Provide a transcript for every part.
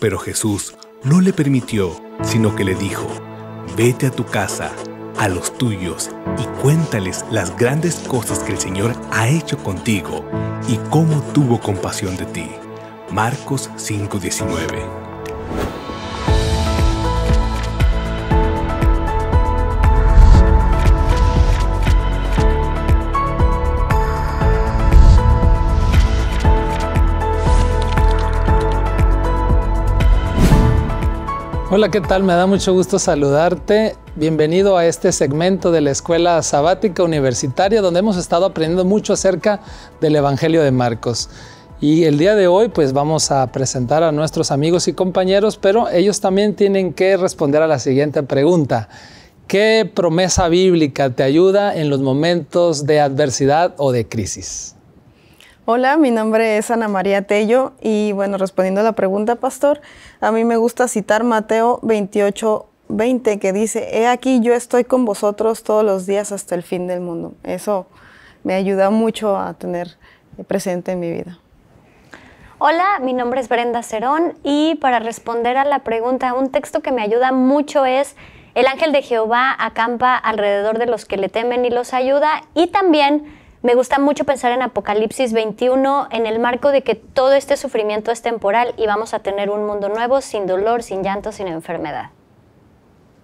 Pero Jesús no le permitió, sino que le dijo, vete a tu casa, a los tuyos, y cuéntales las grandes cosas que el Señor ha hecho contigo y cómo tuvo compasión de ti. Marcos 5:19 Hola, ¿qué tal? Me da mucho gusto saludarte. Bienvenido a este segmento de la Escuela Sabática Universitaria donde hemos estado aprendiendo mucho acerca del Evangelio de Marcos. Y el día de hoy pues vamos a presentar a nuestros amigos y compañeros, pero ellos también tienen que responder a la siguiente pregunta. ¿Qué promesa bíblica te ayuda en los momentos de adversidad o de crisis? Hola, mi nombre es Ana María Tello y bueno, respondiendo a la pregunta, pastor, a mí me gusta citar Mateo 28, 20 que dice, he aquí yo estoy con vosotros todos los días hasta el fin del mundo. Eso me ayuda mucho a tener presente en mi vida. Hola, mi nombre es Brenda Cerón y para responder a la pregunta, un texto que me ayuda mucho es, el ángel de Jehová acampa alrededor de los que le temen y los ayuda y también me gusta mucho pensar en Apocalipsis 21 en el marco de que todo este sufrimiento es temporal y vamos a tener un mundo nuevo sin dolor, sin llanto, sin enfermedad.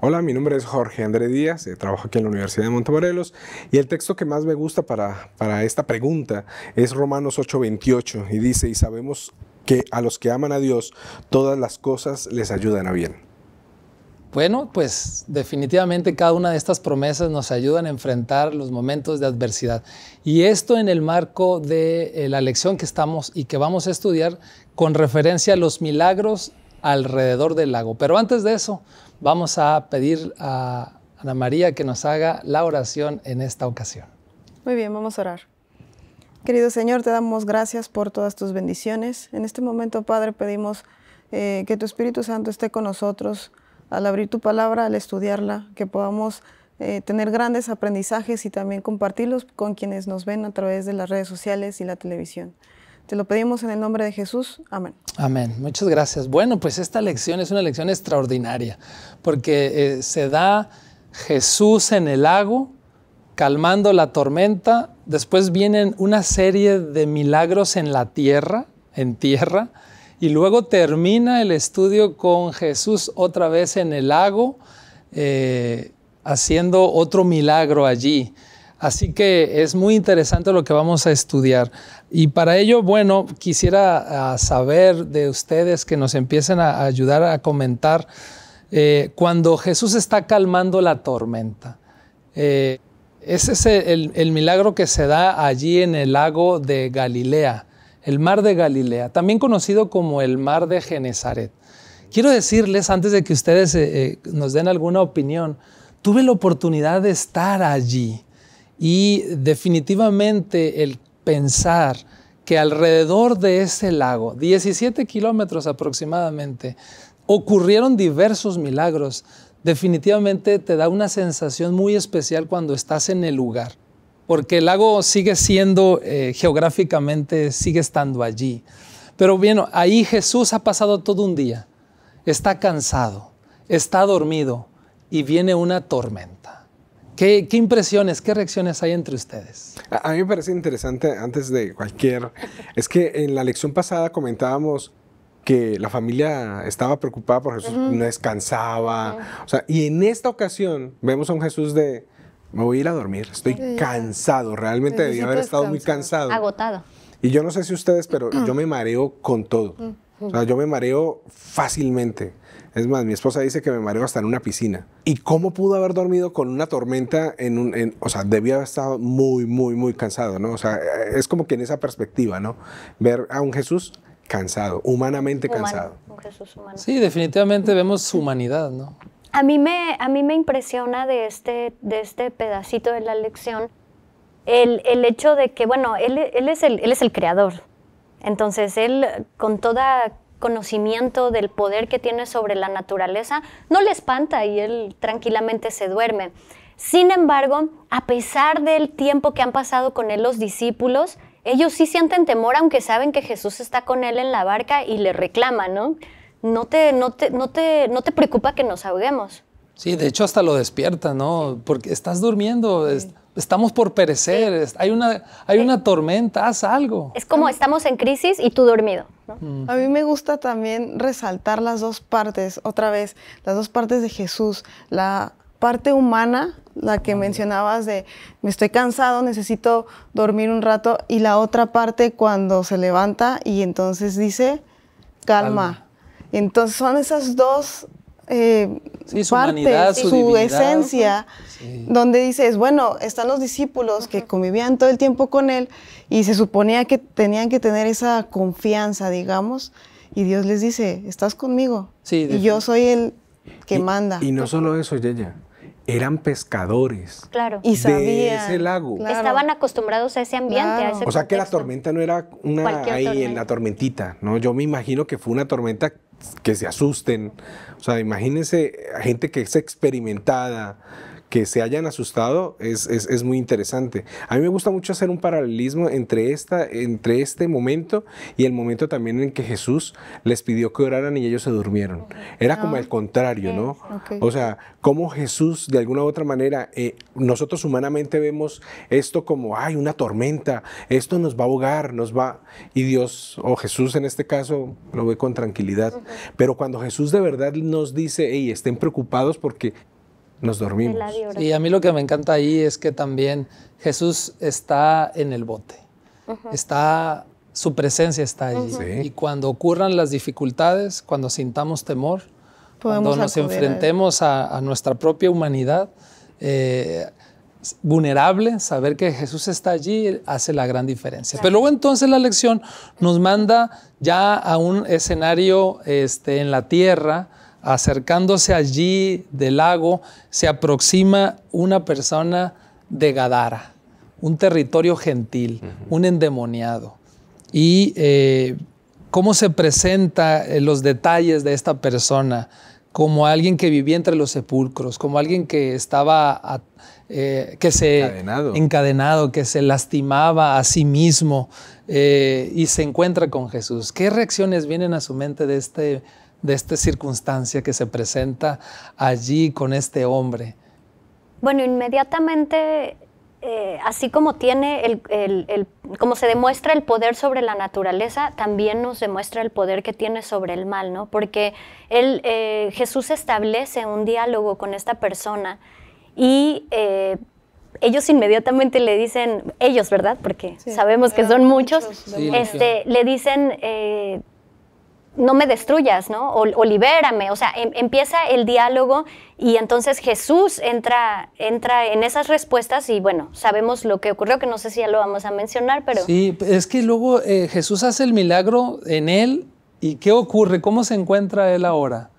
Hola, mi nombre es Jorge André Díaz, eh, trabajo aquí en la Universidad de Montemorelos y el texto que más me gusta para, para esta pregunta es Romanos 8:28 y dice, y sabemos que a los que aman a Dios todas las cosas les ayudan a bien. Bueno, pues definitivamente cada una de estas promesas nos ayudan a enfrentar los momentos de adversidad. Y esto en el marco de eh, la lección que estamos y que vamos a estudiar con referencia a los milagros alrededor del lago. Pero antes de eso, vamos a pedir a Ana María que nos haga la oración en esta ocasión. Muy bien, vamos a orar. Querido Señor, te damos gracias por todas tus bendiciones. En este momento, Padre, pedimos eh, que tu Espíritu Santo esté con nosotros al abrir tu palabra, al estudiarla, que podamos eh, tener grandes aprendizajes y también compartirlos con quienes nos ven a través de las redes sociales y la televisión. Te lo pedimos en el nombre de Jesús. Amén. Amén. Muchas gracias. Bueno, pues esta lección es una lección extraordinaria porque eh, se da Jesús en el lago calmando la tormenta. Después vienen una serie de milagros en la tierra, en tierra y luego termina el estudio con Jesús otra vez en el lago, eh, haciendo otro milagro allí. Así que es muy interesante lo que vamos a estudiar. Y para ello, bueno, quisiera ah, saber de ustedes que nos empiecen a ayudar a comentar eh, cuando Jesús está calmando la tormenta. Eh, ese es el milagro que se da allí en el lago de Galilea el mar de Galilea, también conocido como el mar de Genezaret. Quiero decirles, antes de que ustedes eh, eh, nos den alguna opinión, tuve la oportunidad de estar allí y definitivamente el pensar que alrededor de ese lago, 17 kilómetros aproximadamente, ocurrieron diversos milagros, definitivamente te da una sensación muy especial cuando estás en el lugar porque el lago sigue siendo eh, geográficamente, sigue estando allí. Pero bien, ahí Jesús ha pasado todo un día, está cansado, está dormido y viene una tormenta. ¿Qué, impresiones, qué reacciones hay entre ustedes? A, mí me parece interesante, antes de cualquier, es que en la lección pasada comentábamos que la familia estaba preocupada por Jesús, no descansaba, o sea, y en esta ocasión vemos a un Jesús de, me voy a ir a dormir, estoy cansado, realmente debía haber estado muy cansado. Agotado. Y yo no sé si ustedes, pero yo me mareo con todo. Mm, o sea, yo me mareo fácilmente. Es más, mi esposa dice que me mareo hasta en una piscina. ¿Y cómo pudo haber dormido con una tormenta en un... o sea, debía haber estado muy, muy, muy cansado, ¿no? O sea, eh, es como que en esa perspectiva, ¿no? Ver a un Jesús cansado, humanamente cansado. Un Jesús humano. Sí, definitivamente vemos su humanidad, ¿no? A mí me, a mí me impresiona de este, de este pedacito de la lección el, hecho de que, bueno, él, él, es el, creador. Entonces, él con todo conocimiento del poder que tiene sobre la naturaleza, no le espanta y él tranquilamente se duerme. Sin embargo, a pesar del tiempo que han pasado con él los discípulos, ellos sí sienten temor, aunque saben que Jesús está con él en la barca y le reclama, ¿no? no te, no no te, preocupa que nos ahoguemos. Sí, de hecho hasta lo despierta, ¿no? Porque estás durmiendo, estamos por perecer, hay, una, hay una tormenta, haz algo. Es como ah. estamos en crisis y tú dormido. Mm. A mí me gusta también resaltar las dos partes, otra vez, las dos partes de Jesús, la parte humana, la que mencionabas de me estoy cansado, necesito dormir un rato, y la otra parte cuando se levanta y entonces dice, calma entonces son esas dos eh, su partes, su, esencia, donde dices, bueno, están los discípulos que convivían todo el tiempo con él y se suponía que tenían que tener esa confianza, digamos, y Dios les dice, estás conmigo y yo soy el que manda. Y no solo eso, Yella. eran pescadores. Claro. Y sabían. De ese lago. Estaban acostumbrados a ese ambiente. A ese o sea que la tormenta no era una ahí en la tormentita, ¿no? Yo me imagino que fue una tormenta que se asusten. O sea, imagínense a gente que es experimentada, que se hayan asustado es, muy interesante. A mí me gusta mucho hacer un paralelismo entre, esta, entre este momento y el momento también en que Jesús les pidió que oraran y ellos se durmieron. Era como el ah, contrario, ¿no? O sea, como Jesús de alguna u otra manera, eh, nosotros humanamente vemos esto como, ay, una tormenta, esto nos va a ahogar, nos va... Y Dios, o Jesús en este caso, lo ve con tranquilidad. Pero cuando Jesús de verdad nos dice, hey, estén preocupados porque nos dormimos. Y a mí lo que me encanta ahí es que también Jesús está en el bote, está, su presencia está allí. Y cuando ocurran las dificultades, cuando sintamos temor, cuando nos enfrentemos a, nuestra propia humanidad, eh, vulnerable, saber que Jesús está allí hace la gran diferencia. Pero luego entonces la lección nos manda ya a un escenario este, en la tierra, Acercándose allí del lago, se aproxima una persona de Gadara, un territorio gentil, un endemoniado. Y eh, cómo se presenta eh, los detalles de esta persona como alguien que vivía entre los sepulcros, como alguien que estaba eh, que se encadenado. que se lastimaba a sí mismo y se encuentra con Jesús. ¿Qué reacciones vienen a su mente de este de esta circunstancia que se presenta allí con este hombre? Bueno, inmediatamente, eh, así como tiene el, como se demuestra el poder sobre la naturaleza, también nos demuestra el poder que tiene sobre el mal, ¿no? Porque él, eh, Jesús establece un diálogo con esta persona y eh, ellos inmediatamente le dicen, ellos, ¿verdad? Porque sabemos que son muchos, este, le dicen no me destruyas, ¿no? O, libérame. O sea, em, empieza el diálogo y entonces Jesús entra, entra en esas respuestas y bueno, sabemos lo que ocurrió, que no sé si ya lo vamos a mencionar, pero... Sí, es que luego eh, Jesús hace el milagro en él y ¿qué ocurre? ¿Cómo se encuentra él ahora?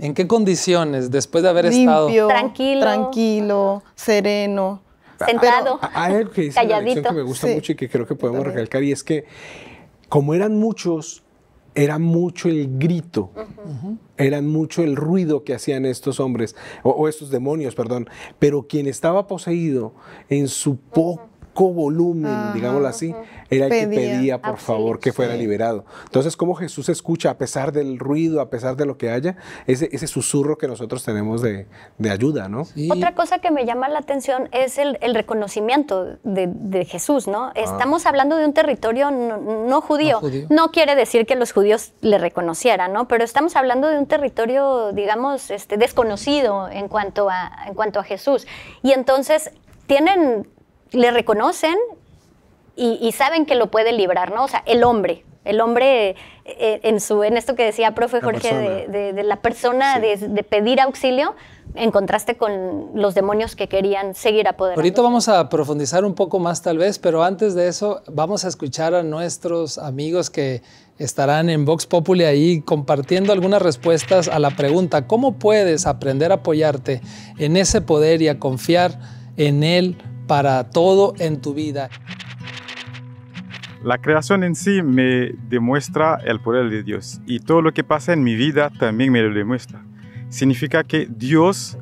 ¿En qué condiciones después de haber estado? Tranquilo. Tranquilo, sereno. Sentado, ah, ah, hay algo que dice que me gusta mucho y que creo que podemos recalcar y es que como eran muchos, era mucho el grito, era mucho el ruido que hacían estos hombres, o, o, estos demonios, perdón, pero quien estaba poseído en su poco poco volumen, digámoslo así, era el que pedía, por favor, que fuera liberado. Entonces, cómo Jesús escucha, a pesar del ruido, a pesar de lo que haya, ese, ese susurro que nosotros tenemos de, de ayuda, ¿no? Otra cosa que me llama la atención es el, el reconocimiento de, de, Jesús, ¿no? Ah. Estamos hablando de un territorio no, judío. no, judío. no quiere decir que los judíos le reconocieran, ¿no? Pero estamos hablando de un territorio, digamos, este, desconocido en cuanto, a, en cuanto a Jesús. Y entonces tienen le reconocen y, saben que lo puede librar, ¿no? O sea, el hombre, el hombre eh, eh, en, su, en esto que decía profe Jorge, de, la persona, de, pedir auxilio, en contraste con los demonios que querían seguir a poder. Ahorita vamos a profundizar un poco más tal vez, pero antes de eso vamos a escuchar a nuestros amigos que estarán en Vox Populi ahí compartiendo algunas respuestas a la pregunta, ¿cómo puedes aprender a apoyarte en ese poder y a confiar en él? para todo en tu vida. La creación en sí me demuestra el poder de Dios y todo lo que pasa en mi vida también me lo demuestra. Significa que Dios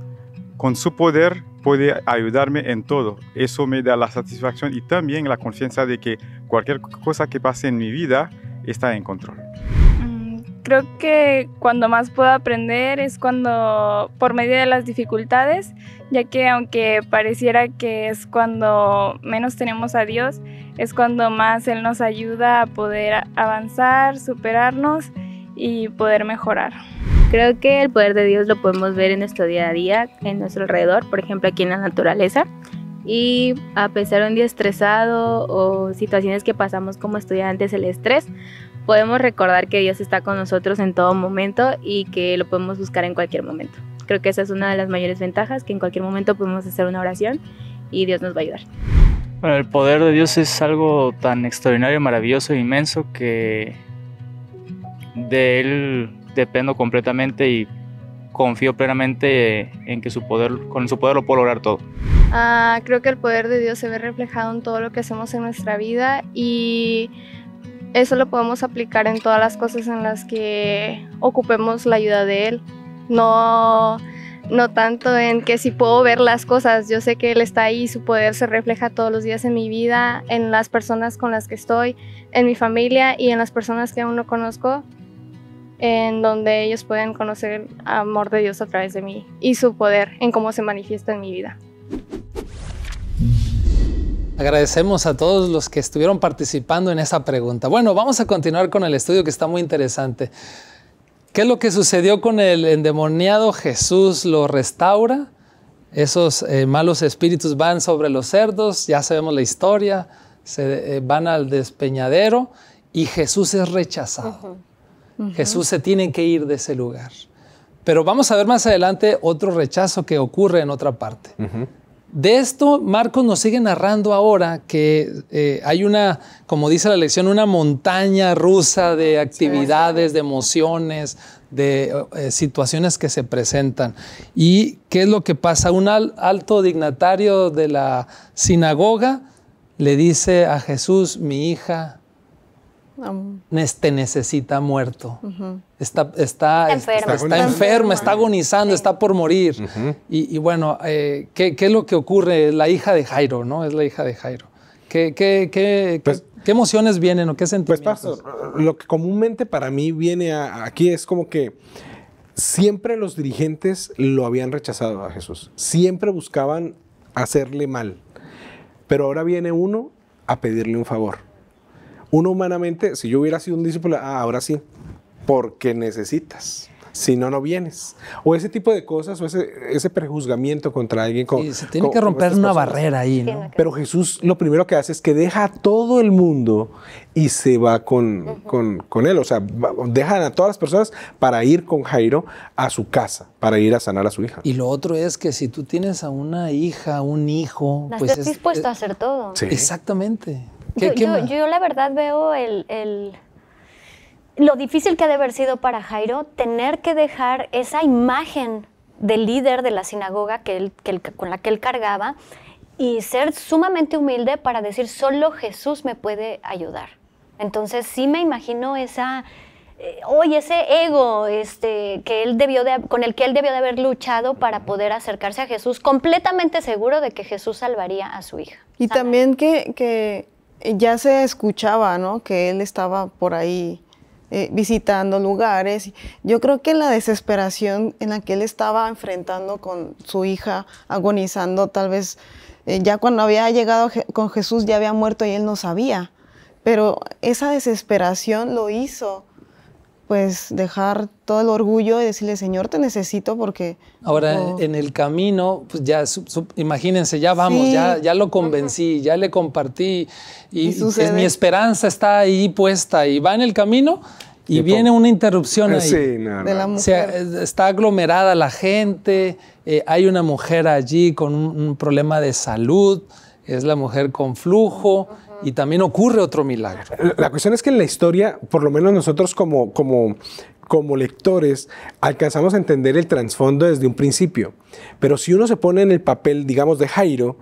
con su poder puede ayudarme en todo. Eso me da la satisfacción y también la confianza de que cualquier cosa que pase en mi vida está en control creo que cuando más puedo aprender es cuando, por medio de las dificultades, ya que aunque pareciera que es cuando menos tenemos a Dios, es cuando más Él nos ayuda a poder avanzar, superarnos y poder mejorar. Creo que el poder de Dios lo podemos ver en nuestro día a día, en nuestro alrededor, por ejemplo aquí en la naturaleza. Y a pesar de un día estresado o situaciones que pasamos como estudiantes, el estrés, podemos recordar que Dios está con nosotros en todo momento y que lo podemos buscar en cualquier momento. Creo que esa es una de las mayores ventajas, que en cualquier momento podemos hacer una oración y Dios nos va a ayudar. Bueno, el poder de Dios es algo tan extraordinario, maravilloso e inmenso que de Él dependo completamente y confío plenamente en que su poder, con su poder lo puedo lograr todo. Ah, creo que el poder de Dios se ve reflejado en todo lo que hacemos en nuestra vida y eso lo podemos aplicar en todas las cosas en las que ocupemos la ayuda de Él. No, no tanto en que si puedo ver las cosas, yo sé que Él está ahí, y su poder se refleja todos los días en mi vida, en las personas con las que estoy, en mi familia y en las personas que aún no conozco, en donde ellos pueden conocer el amor de Dios a través de mí y su poder en cómo se manifiesta en mi vida. Agradecemos a todos los que estuvieron participando en esa pregunta. Bueno, vamos a continuar con el estudio que está muy interesante. ¿Qué es lo que sucedió con el endemoniado? Jesús lo restaura. Esos eh, malos espíritus van sobre los cerdos, ya sabemos la historia, se eh, van al despeñadero y Jesús es rechazado. Jesús se tiene que ir de ese lugar. Pero vamos a ver más adelante otro rechazo que ocurre en otra parte. De esto, Marcos nos sigue narrando ahora que eh, hay una, como dice la lección, una montaña rusa de actividades, de emociones, de eh, situaciones que se presentan. ¿Y qué es lo que pasa? Un alto dignatario de la sinagoga le dice a Jesús, mi hija este, necesita muerto. está, está, enferma. está, está agonizando, está por morir. y, bueno, eh, ¿qué, es lo que ocurre? La hija de Jairo, ¿no? Es la hija de Jairo. ¿Qué, pues emociones vienen o qué pues sentimientos? Pues, Pastor, lo que comúnmente para mí viene aquí es como que siempre los dirigentes lo habían rechazado a Jesús. Siempre buscaban hacerle mal. Pero ahora viene uno a pedirle un favor uno humanamente, si yo hubiera sido un discípulo, ah, ahora sí, porque necesitas. Si no, no vienes. O ese tipo de cosas, o ese, ese prejuzgamiento contra alguien. Con, se tiene que romper una barrera ahí. ¿no? Pero Jesús lo primero que hace es que deja a todo el mundo y se va con, con, con él. O sea, dejan a todas las personas para ir con Jairo a su casa, para ir a sanar a su hija. Y lo otro es que si tú tienes a una hija, un hijo, pues estás es, dispuesto a eh, hacer todo. Sí. Exactamente yo, la verdad veo el, lo difícil que ha de haber sido para Jairo tener que dejar esa imagen del líder de la sinagoga que él, con la que él cargaba y ser sumamente humilde para decir solo Jesús me puede ayudar. Entonces sí me imagino esa hoy eh, ese ego este, que él debió de, con el que él debió de haber luchado para poder acercarse a Jesús, completamente seguro de que Jesús salvaría a su hija. Y también que, ya se escuchaba, ¿no? Que él estaba por ahí eh, visitando lugares. Yo creo que la desesperación en la que él estaba enfrentando con su hija, agonizando, tal vez eh, ya cuando había llegado con Jesús ya había muerto y él no sabía. Pero esa desesperación lo hizo pues dejar todo el orgullo y decirle, Señor, te necesito porque... Ahora, en el camino, pues ya, imagínense, ya vamos, ya, ya lo convencí, ya le compartí y, mi esperanza está ahí puesta y va en el camino y, viene una interrupción ahí. está aglomerada la gente, eh, hay una mujer allí con un, problema de salud, es la mujer con flujo y también ocurre otro milagro. La cuestión es que en la historia, por lo menos nosotros como, como, como lectores, alcanzamos a entender el trasfondo desde un principio. Pero si uno se pone en el papel, digamos, de Jairo,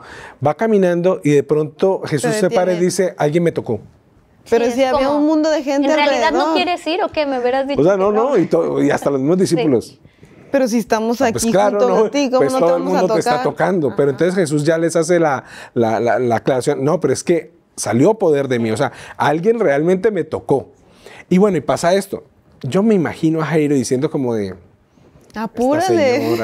va caminando y de pronto Jesús se, para y dice, alguien me tocó. Pero si había un mundo de gente. En realidad no quieres ir o qué, me hubieras dicho. O sea, no, no, y, hasta los mismos discípulos. Pero si estamos ah, pues aquí no, pues todo el mundo te está tocando. Pero entonces Jesús ya les hace la, la aclaración. No, pero es que salió poder de mí, o sea, alguien realmente me tocó. Y bueno, y pasa esto. Yo me imagino a Jairo diciendo como de... Apúrale.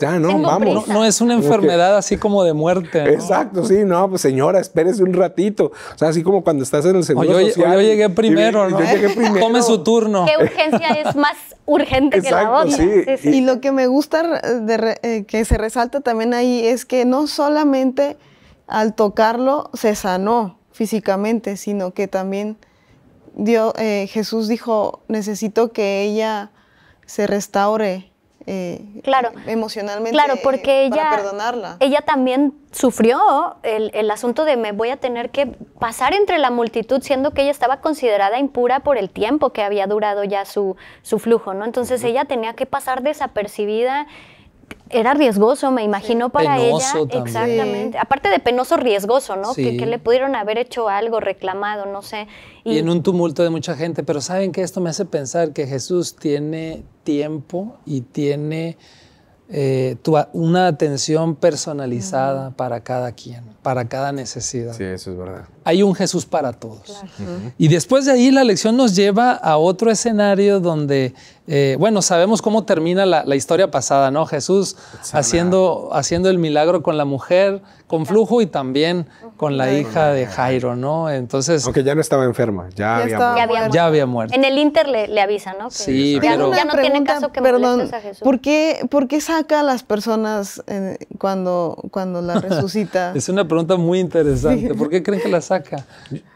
ya no, vamos. No, es una enfermedad así como de muerte. Exacto, sí, no, pues señora, espérese un ratito. O sea, así como cuando estás en el seguro yo, yo llegué primero, ¿no? Yo llegué primero. Tome su turno. ¿Qué urgencia es más urgente que la otra? Sí. Sí, Y lo que me gusta de, eh, que se resalta también ahí es que no solamente al tocarlo se sanó, físicamente, sino que también eh, Jesús dijo, necesito que ella se restaure eh, emocionalmente claro, porque eh, ella, para perdonarla. Ella también sufrió el, asunto de me voy a tener que pasar entre la multitud, siendo que ella estaba considerada impura por el tiempo que había durado ya su, su flujo, ¿no? Entonces ella tenía que pasar desapercibida era riesgoso, me imagino, para penoso ella. Exactamente. Aparte de penoso, riesgoso, ¿no? Que, le pudieron haber hecho algo, reclamado, no sé. Y, en un tumulto de mucha gente. Pero saben que esto me hace pensar que Jesús tiene tiempo y tiene eh, una atención personalizada para cada quien, para cada necesidad. Sí, eso es verdad hay un Jesús para todos. Y después de ahí la lección nos lleva a otro escenario donde, eh, bueno, sabemos cómo termina la, historia pasada, ¿no? Jesús haciendo, haciendo, el milagro con la mujer, con flujo y también con la hija de Jairo, ¿no? Entonces... Aunque ya no estaba enferma, ya, había, muerto. ya, había, muerto. En el Inter le, le avisan, ¿no? sí, pero, ya no tiene caso que perdón, a Jesús. ¿por qué, saca a las personas eh, cuando, cuando la resucita? es una pregunta muy interesante. ¿Por qué creen que la saca?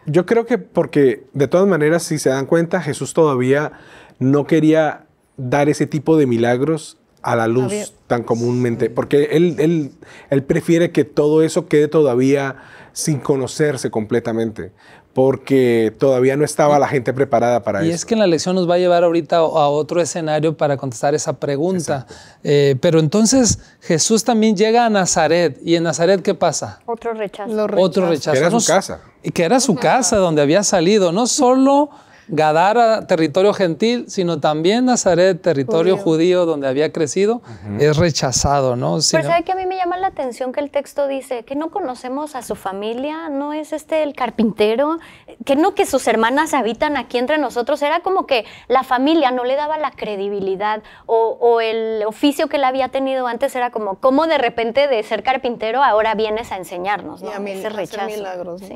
Yo creo que porque de todas maneras, si se dan cuenta, Jesús todavía no quería dar ese tipo de milagros a la luz tan comúnmente, porque él, él, él prefiere que todo eso quede todavía sin conocerse completamente porque todavía no estaba la gente preparada para eso. Y es que en la lección nos va a llevar ahorita a otro escenario para contestar esa pregunta. Eh, pero entonces Jesús también llega a Nazaret. ¿Y en Nazaret qué pasa? Otro rechazo. Otro rechazo. Que era su casa. Y que era su casa donde había salido. No solo Gadara, territorio gentil, sino también Nazaret, territorio judío, donde había crecido, es rechazado, ¿no? Pero sabe que a mí me llama la atención que el texto dice que no conocemos a su familia, no es este el carpintero, que no que sus hermanas habitan aquí entre nosotros, era como que la familia no le daba la credibilidad o, el oficio que él había tenido antes era como, ¿cómo de repente de ser carpintero ahora vienes a enseñarnos? Ese rechazo.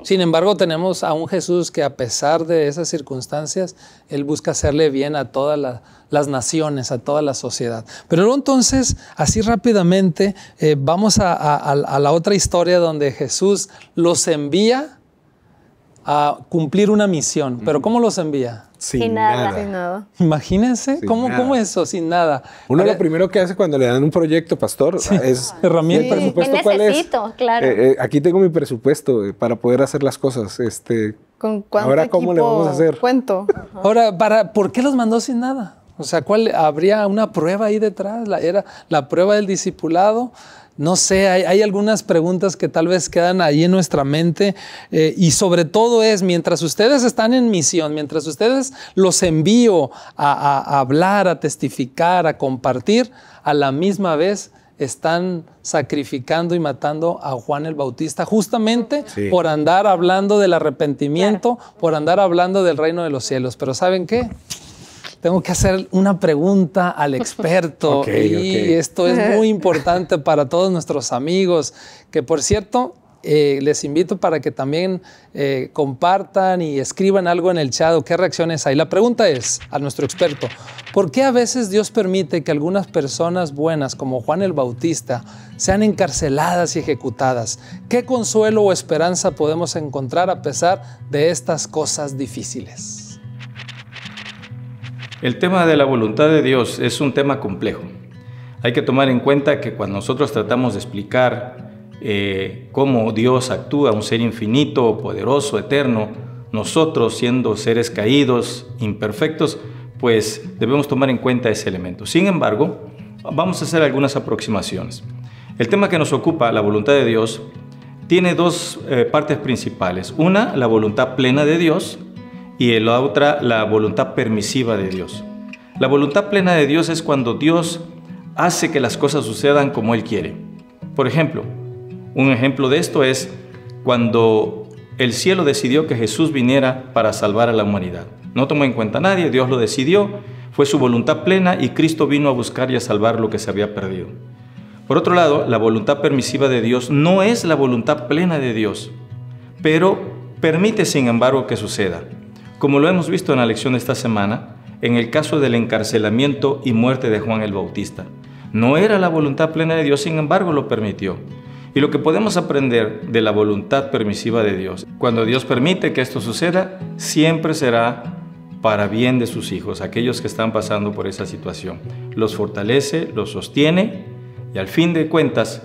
Sin embargo, tenemos a un Jesús que a pesar de esas circunstancias, él busca hacerle bien a todas las naciones, a toda la sociedad. Pero luego entonces, así rápidamente, eh, vamos a, la otra historia donde Jesús los envía a cumplir una misión. Pero ¿cómo los envía? Sin, nada. Imagínense, ¿cómo, eso? Sin nada. Uno lo primero que hace cuando le dan un proyecto, pastor, es herramienta. presupuesto cuál eh, eh, aquí tengo mi presupuesto para poder hacer las cosas. Este, Ahora, ¿cómo le vamos a hacer? Cuento. Ahora, para, ¿por qué los mandó sin nada? O sea, ¿cuál habría una prueba ahí detrás? era la prueba del discipulado. No sé, hay, algunas preguntas que tal vez quedan ahí en nuestra mente eh, y sobre todo es, mientras ustedes están en misión, mientras ustedes los envío a hablar, a testificar, a compartir, a la misma vez están sacrificando y matando a Juan el Bautista justamente por andar hablando del arrepentimiento, por andar hablando del reino de los cielos. Pero ¿saben qué? Tengo que hacer una pregunta al experto y esto es muy importante para todos nuestros amigos, que por cierto, eh, les invito para que también eh, compartan y escriban algo en el chat o qué reacciones hay. La pregunta es a nuestro experto, ¿por qué a veces Dios permite que algunas personas buenas como Juan el Bautista sean encarceladas y ejecutadas? ¿Qué consuelo o esperanza podemos encontrar a pesar de estas cosas difíciles? El tema de la voluntad de Dios es un tema complejo. Hay que tomar en cuenta que cuando nosotros tratamos de explicar eh, cómo Dios actúa, un ser infinito, poderoso, eterno, nosotros siendo seres caídos, imperfectos, pues debemos tomar en cuenta ese elemento. Sin embargo, vamos a hacer algunas aproximaciones. El tema que nos ocupa, la voluntad de Dios, tiene dos eh, partes principales. Una, la voluntad plena de Dios y la otra, la voluntad permisiva de Dios. La voluntad plena de Dios es cuando Dios hace que las cosas sucedan como Él quiere. Por ejemplo, un ejemplo de esto es cuando el cielo decidió que Jesús viniera para salvar a la humanidad. No tomó en cuenta a nadie, Dios lo decidió, fue su voluntad plena y Cristo vino a buscar y a salvar lo que se había perdido. Por otro lado, la voluntad permisiva de Dios no es la voluntad plena de Dios, pero permite sin embargo que suceda. Como lo hemos visto en la lección de esta semana, en el caso del encarcelamiento y muerte de Juan el Bautista. No era la voluntad plena de Dios, sin embargo lo permitió. Y lo que podemos aprender de la voluntad permisiva de Dios, cuando Dios permite que esto suceda, siempre será para bien de sus hijos, aquellos que están pasando por esa situación. Los fortalece, los sostiene y al fin de cuentas,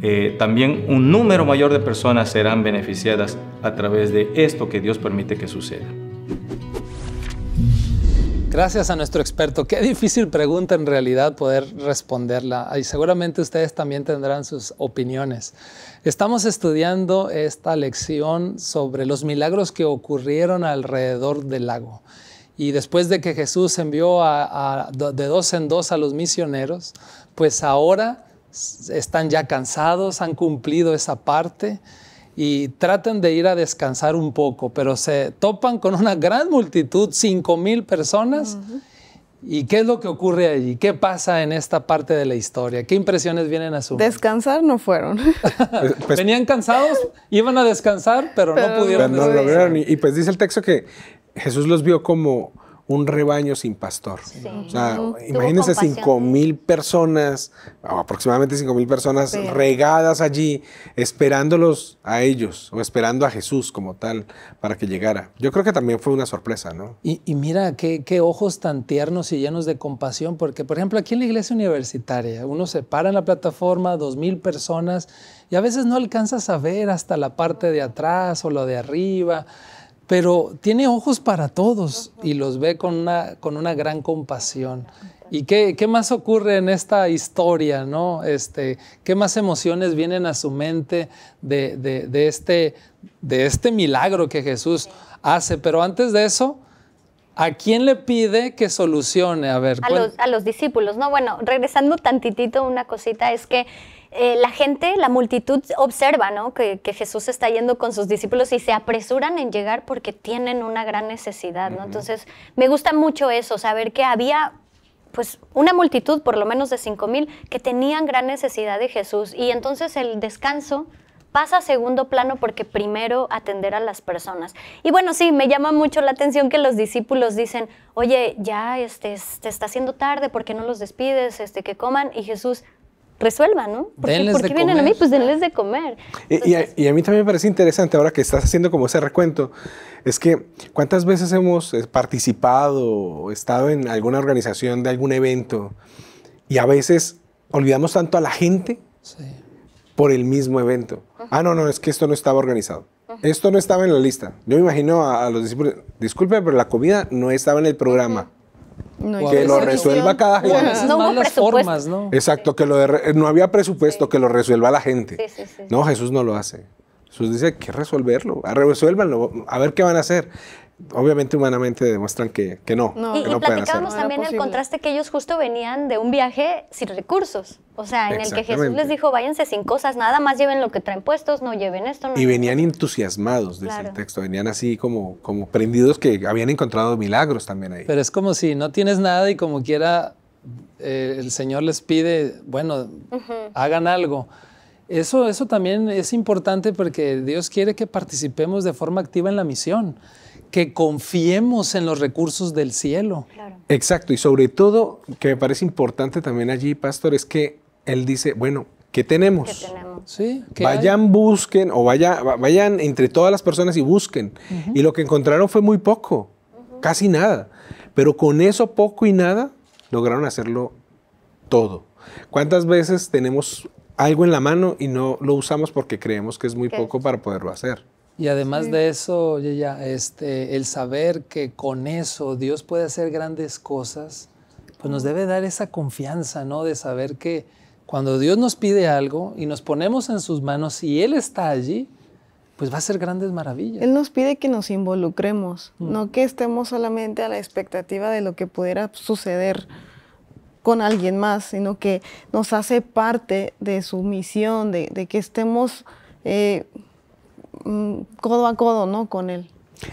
eh, también un número mayor de personas serán beneficiadas a través de esto que Dios permite que suceda. Gracias a nuestro experto. Qué difícil pregunta en realidad poder responderla. Y seguramente ustedes también tendrán sus opiniones. Estamos estudiando esta lección sobre los milagros que ocurrieron alrededor del lago. Y después de que Jesús envió de dos en dos a los misioneros, pues ahora están ya cansados, han cumplido esa parte y tratan de ir a descansar un poco, pero se topan con una gran multitud, 5 mil personas. ¿Y qué es lo que ocurre allí? ¿Qué pasa en esta parte de la historia? ¿Qué impresiones vienen a su Descansar no fueron. tenían pues, pues Venían cansados, iban a descansar, pero, no pudieron. Pero no y pues dice el texto que Jesús los vio como un rebaño sin pastor. imagínense mil personas, aproximadamente 5 mil personas regadas allí, esperándolos a ellos o esperando a Jesús como tal para que llegara. Yo creo que también fue una sorpresa, ¿no? Y, mira, qué, ojos tan tiernos y llenos de compasión, porque por ejemplo aquí en la iglesia universitaria, uno se para en la plataforma, 2 mil personas, y a veces no alcanzas a ver hasta la parte de atrás o lo de arriba pero tiene ojos para todos y los ve con una, con una gran compasión. ¿Y qué, más ocurre en esta historia? ¿no? Este, ¿Qué más emociones vienen a su mente de, este, de este milagro que Jesús hace? Pero antes de eso, ¿A quién le pide que solucione? A ver. los, a los, discípulos, ¿no? Bueno, regresando tantitito, una cosita es que eh, la gente, la multitud observa que, Jesús está yendo con sus discípulos y se apresuran en llegar porque tienen una gran necesidad. ¿no? Entonces, me gusta mucho eso, saber que había pues una multitud, por lo menos de 5.000, que tenían gran necesidad de Jesús. Y entonces el descanso pasa a segundo plano porque primero atender a las personas. Y bueno, sí, me llama mucho la atención que los discípulos dicen, oye, ya te este, está haciendo tarde, ¿por qué no los despides? Este, que coman. Y Jesús, Resuelva, ¿no? Porque vienen a mí? Pues denles de comer. y, a, mí también me parece interesante, ahora que estás haciendo como ese recuento, es que cuántas veces hemos eh, participado o estado en alguna organización de algún evento y a veces olvidamos tanto a la gente por el mismo evento. Ah, no, no, es que esto no estaba organizado. Esto no estaba en la lista. Yo me imagino a, los discípulos, disculpe, pero la comida no estaba en el programa que lo resuelva cada gente. No Formas, ¿no? Exacto, que lo eh, no había presupuesto, que lo resuelva la gente. no, Jesús no lo hace. Jesús dice que resolverlo, resuélvanlo, a ver qué van a hacer obviamente humanamente demuestran que, que no. y, platicábamos también el contraste que ellos justo venían de un viaje sin recursos, o sea, en el que Jesús les dijo, váyanse sin cosas, nada más lleven lo que traen puestos, no lleven esto. y venían entusiasmados, de ese el texto, venían así como, como prendidos que habían encontrado milagros también ahí. Pero es como si no tienes nada y como quiera eh, el Señor les pide, bueno, hagan algo. Eso, eso también es importante porque Dios quiere que participemos de forma activa en la misión que confiemos en los recursos del cielo. Exacto, y sobre todo, que me parece importante también allí, pastor, es que él dice, bueno, ¿qué tenemos? vayan, busquen, o vaya, vayan entre todas las personas y busquen. Y lo que encontraron fue muy poco, casi nada, pero con eso poco y nada lograron hacerlo todo. ¿Cuántas veces tenemos algo en la mano y no lo usamos porque creemos que es muy poco para poderlo hacer? Y además de eso, ya este, el saber que con eso Dios puede hacer grandes cosas, pues nos debe dar esa confianza, ¿no? De saber que cuando Dios nos pide algo y nos ponemos en sus manos y Él está allí, pues va a ser grandes maravillas. Él nos pide que nos involucremos, mm. no que estemos solamente a la expectativa de lo que pudiera suceder con alguien más, sino que nos hace parte de su misión, de, que estemos... Eh, Mm, codo a codo, ¿no? Con él.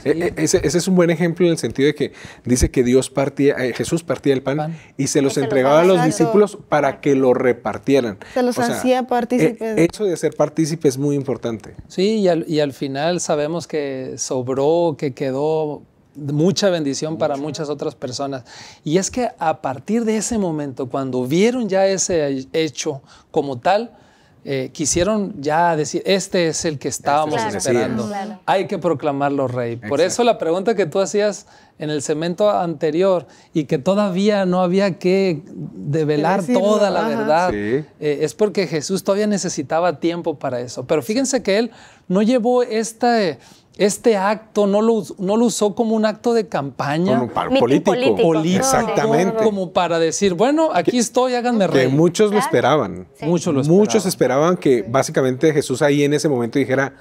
E, e, ese, es un buen ejemplo en el sentido de que dice que Dios partía, eh, Jesús partía el pan, y se los entregaba a los discípulos para que lo repartieran. Se los hacía e, partícipes. eso de ser partícipe es muy importante. Sí, y al, final sabemos que sobró, que quedó mucha bendición para muchas otras personas. Y es que a partir de ese momento, cuando vieron ya ese hecho como tal, eh, quisieron ya decir, este es el que estábamos este esperando. Hay que proclamarlo rey. Por eso la pregunta que tú hacías en el cemento anterior y que todavía no había que develar toda la verdad, eh, es porque Jesús todavía necesitaba tiempo para eso. Pero fíjense que él no llevó esta este acto no lo, usó como un acto de campaña. político. como para decir, bueno, aquí estoy, háganme reír. muchos lo esperaban. Muchos lo esperaban. Muchos esperaban que básicamente Jesús ahí en ese momento dijera,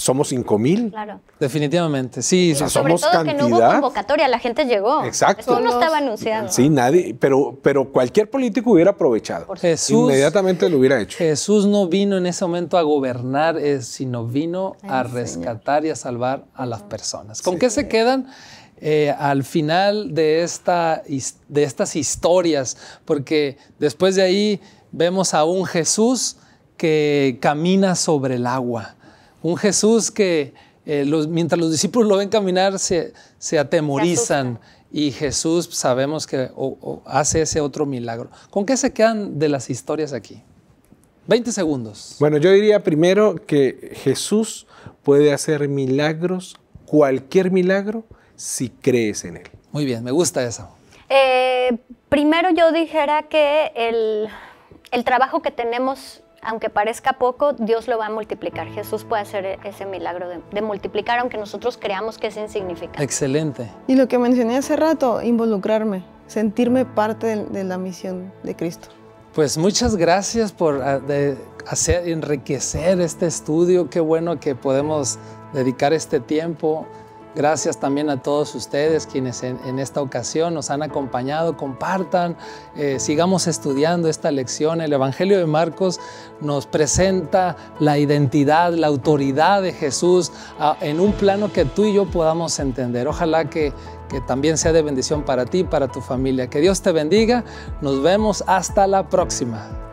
somos 5 mil. Claro. Definitivamente, sí. sobre somos todo que no hubo convocatoria, la gente llegó. Exacto. Eso no estaba anunciado. Sí, nadie, pero, pero cualquier político hubiera aprovechado. Jesús, Inmediatamente lo hubiera hecho. Jesús no vino en ese momento a gobernar, eh, sino vino a rescatar y a salvar a las personas. ¿Con qué se quedan? Eh, al final de, esta, de estas historias, porque después de ahí vemos a un Jesús que camina sobre el agua, un Jesús que eh, mientras los discípulos lo ven caminar se, se atemorizan y Jesús pues, sabemos que hace ese otro milagro. ¿Con qué se quedan de las historias aquí? 20 segundos. Bueno, yo diría primero que Jesús puede hacer milagros, cualquier milagro, si crees en Él. Muy bien, me gusta eso. Eh, primero yo dijera que el, el trabajo que tenemos aunque parezca poco, Dios lo va a multiplicar. Jesús puede hacer e-, ese milagro de, multiplicar, aunque nosotros creamos que es insignificante. Excelente. Y lo que mencioné hace rato, involucrarme, sentirme parte de, la misión de Cristo. Pues muchas gracias por ah, enriquecer este estudio. Qué bueno que podemos dedicar este tiempo Gracias también a todos ustedes quienes en, esta ocasión nos han acompañado. Compartan, eh, sigamos estudiando esta lección. El Evangelio de Marcos nos presenta la identidad, la autoridad de Jesús en un plano que tú y yo podamos entender. Ojalá que, que también sea de bendición para ti, para tu familia. Que Dios te bendiga. Nos vemos hasta la próxima.